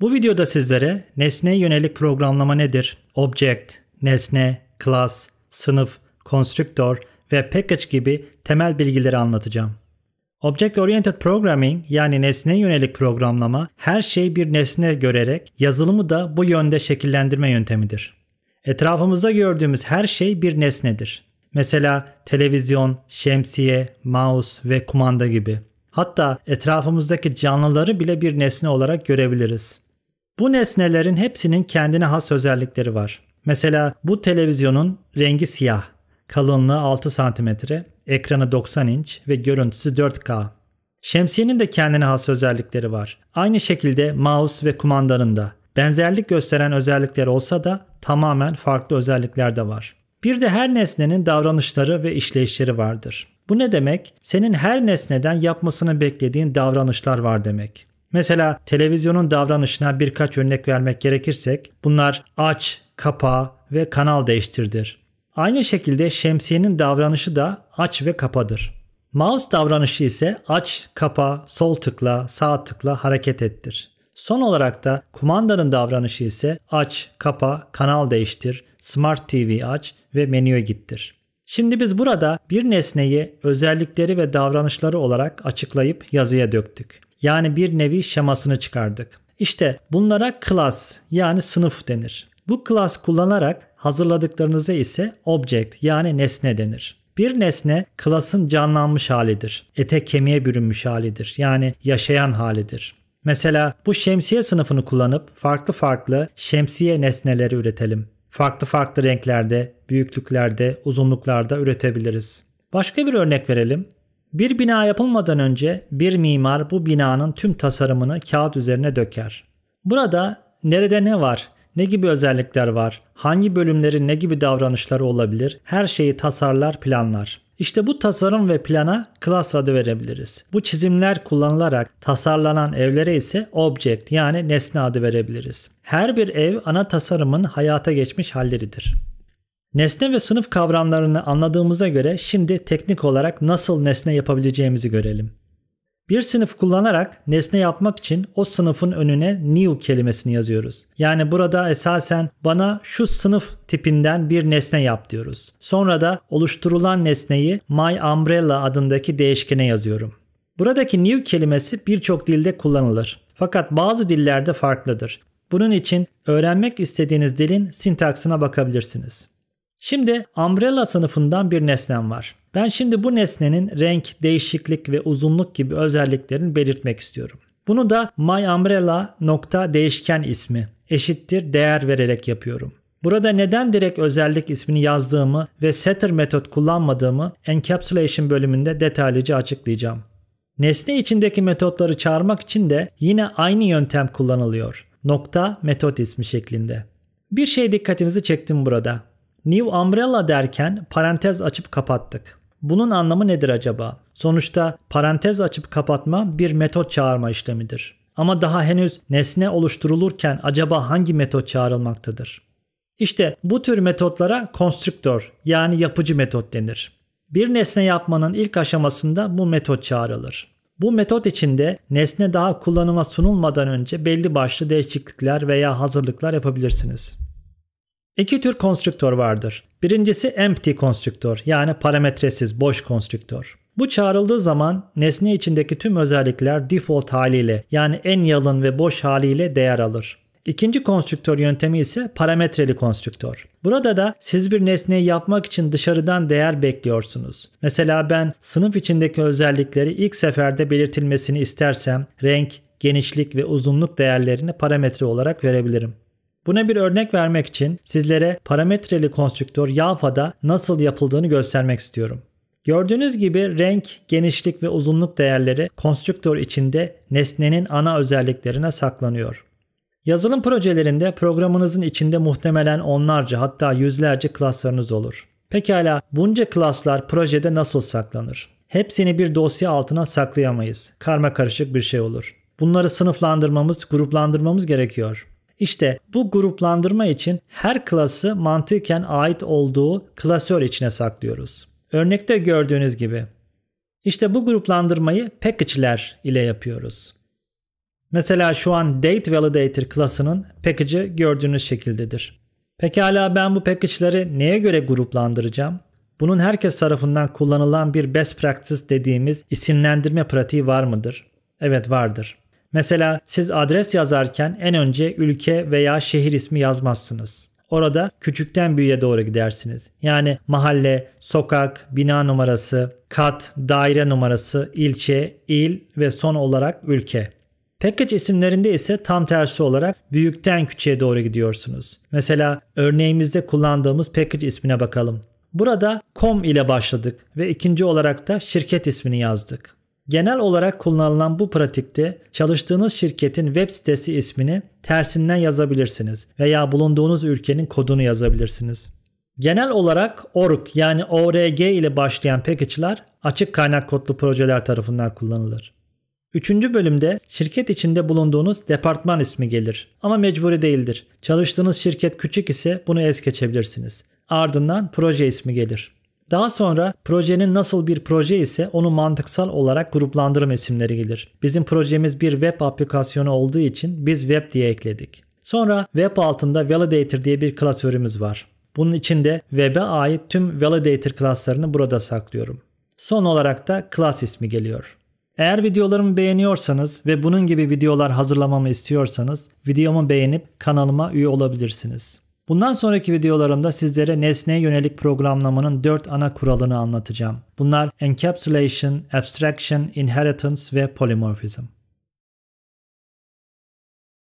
Bu videoda sizlere nesneye yönelik programlama nedir? Object, nesne, class, sınıf, constructor ve package gibi temel bilgileri anlatacağım. Object Oriented Programming yani nesne yönelik programlama her şeyi bir nesne görerek yazılımı da bu yönde şekillendirme yöntemidir. Etrafımızda gördüğümüz her şey bir nesnedir. Mesela televizyon, şemsiye, mouse ve kumanda gibi. Hatta etrafımızdaki canlıları bile bir nesne olarak görebiliriz. Bu nesnelerin hepsinin kendine has özellikleri var. Mesela bu televizyonun rengi siyah, kalınlığı 6 cm, ekranı 90 inç ve görüntüsü 4K. Şemsiyenin de kendine has özellikleri var. Aynı şekilde mouse ve kumandanın da. Benzerlik gösteren özellikler olsa da tamamen farklı özellikler de var. Bir de her nesnenin davranışları ve işleyişleri vardır. Bu ne demek? Senin her nesneden yapmasını beklediğin davranışlar var demek. Mesela televizyonun davranışına birkaç örnek vermek gerekirsek bunlar aç, kapa ve kanal değiştirdir. Aynı şekilde şemsiyenin davranışı da aç ve kapadır. Mouse davranışı ise aç, kapa, sol tıkla, sağ tıkla hareket ettir. Son olarak da kumandanın davranışı ise aç, kapa, kanal değiştir, Smart TV aç ve menüye gittir. Şimdi biz burada bir nesneyi özellikleri ve davranışları olarak açıklayıp yazıya döktük yani bir nevi şemasını çıkardık. İşte bunlara class yani sınıf denir. Bu class kullanarak hazırladıklarınıza ise object yani nesne denir. Bir nesne class'ın canlanmış halidir. Ete kemiğe bürünmüş halidir. Yani yaşayan halidir. Mesela bu şemsiye sınıfını kullanıp farklı farklı şemsiye nesneleri üretelim. Farklı farklı renklerde, büyüklüklerde, uzunluklarda üretebiliriz. Başka bir örnek verelim. Bir bina yapılmadan önce bir mimar bu binanın tüm tasarımını kağıt üzerine döker. Burada nerede ne var, ne gibi özellikler var, hangi bölümlerin ne gibi davranışları olabilir her şeyi tasarlar planlar. İşte bu tasarım ve plana klas adı verebiliriz. Bu çizimler kullanılarak tasarlanan evlere ise object yani nesne adı verebiliriz. Her bir ev ana tasarımın hayata geçmiş halleridir. Nesne ve sınıf kavramlarını anladığımıza göre şimdi teknik olarak nasıl nesne yapabileceğimizi görelim. Bir sınıf kullanarak nesne yapmak için o sınıfın önüne new kelimesini yazıyoruz. Yani burada esasen bana şu sınıf tipinden bir nesne yap diyoruz. Sonra da oluşturulan nesneyi my umbrella adındaki değişkene yazıyorum. Buradaki new kelimesi birçok dilde kullanılır. Fakat bazı dillerde farklıdır. Bunun için öğrenmek istediğiniz dilin sintaksına bakabilirsiniz. Şimdi umbrella sınıfından bir nesnem var. Ben şimdi bu nesnenin renk, değişiklik ve uzunluk gibi özelliklerini belirtmek istiyorum. Bunu da myUmbrella nokta değişken ismi eşittir değer vererek yapıyorum. Burada neden direkt özellik ismini yazdığımı ve setter metot kullanmadığımı encapsulation bölümünde detaylıca açıklayacağım. Nesne içindeki metotları çağırmak için de yine aynı yöntem kullanılıyor. Nokta metot ismi şeklinde. Bir şey dikkatinizi çektim burada. New Umbrella derken parantez açıp kapattık. Bunun anlamı nedir acaba? Sonuçta parantez açıp kapatma bir metot çağırma işlemidir. Ama daha henüz nesne oluşturulurken acaba hangi metot çağrılmaktadır? İşte bu tür metotlara konstrüktör yani yapıcı metot denir. Bir nesne yapmanın ilk aşamasında bu metot çağrılır. Bu metot içinde nesne daha kullanıma sunulmadan önce belli başlı değişiklikler veya hazırlıklar yapabilirsiniz. İki tür konstrüktör vardır. Birincisi empty konstrüktör yani parametresiz boş konstrüktör. Bu çağrıldığı zaman nesne içindeki tüm özellikler default haliyle yani en yalın ve boş haliyle değer alır. İkinci konstrüktör yöntemi ise parametreli konstrüktör. Burada da siz bir nesneyi yapmak için dışarıdan değer bekliyorsunuz. Mesela ben sınıf içindeki özellikleri ilk seferde belirtilmesini istersem renk, genişlik ve uzunluk değerlerini parametre olarak verebilirim. Buna bir örnek vermek için sizlere parametreli konstrüktör Yafa'da nasıl yapıldığını göstermek istiyorum. Gördüğünüz gibi renk, genişlik ve uzunluk değerleri konstrüktör içinde nesnenin ana özelliklerine saklanıyor. Yazılım projelerinde programınızın içinde muhtemelen onlarca hatta yüzlerce klaslarınız olur. Pekala bunca klaslar projede nasıl saklanır? Hepsini bir dosya altına saklayamayız. Karma karışık bir şey olur. Bunları sınıflandırmamız, gruplandırmamız gerekiyor. İşte bu gruplandırma için her klası mantıken ait olduğu klasör içine saklıyoruz. Örnekte gördüğünüz gibi. İşte bu gruplandırmayı package'ler ile yapıyoruz. Mesela şu an date validator klasının package'ı gördüğünüz şekildedir. Pekala ben bu package'leri neye göre gruplandıracağım? Bunun herkes tarafından kullanılan bir best practice dediğimiz isimlendirme pratiği var mıdır? Evet vardır. Mesela siz adres yazarken en önce ülke veya şehir ismi yazmazsınız. Orada küçükten büyüğe doğru gidersiniz. Yani mahalle, sokak, bina numarası, kat, daire numarası, ilçe, il ve son olarak ülke. Package isimlerinde ise tam tersi olarak büyükten küçüğe doğru gidiyorsunuz. Mesela örneğimizde kullandığımız package ismine bakalım. Burada com ile başladık ve ikinci olarak da şirket ismini yazdık. Genel olarak kullanılan bu pratikte çalıştığınız şirketin web sitesi ismini tersinden yazabilirsiniz veya bulunduğunuz ülkenin kodunu yazabilirsiniz. Genel olarak ORG yani ORG ile başlayan package'lar açık kaynak kodlu projeler tarafından kullanılır. Üçüncü bölümde şirket içinde bulunduğunuz departman ismi gelir ama mecburi değildir. Çalıştığınız şirket küçük ise bunu es geçebilirsiniz. Ardından proje ismi gelir. Daha sonra projenin nasıl bir proje ise onu mantıksal olarak gruplandırma isimleri gelir. Bizim projemiz bir web aplikasyonu olduğu için biz web diye ekledik. Sonra web altında validator diye bir klasörümüz var. Bunun içinde web'e ait tüm validator klaslarını burada saklıyorum. Son olarak da class ismi geliyor. Eğer videolarımı beğeniyorsanız ve bunun gibi videolar hazırlamamı istiyorsanız videomu beğenip kanalıma üye olabilirsiniz. Bundan sonraki videolarımda sizlere nesneye yönelik programlamanın 4 ana kuralını anlatacağım. Bunlar encapsulation, abstraction, inheritance ve polymorphism.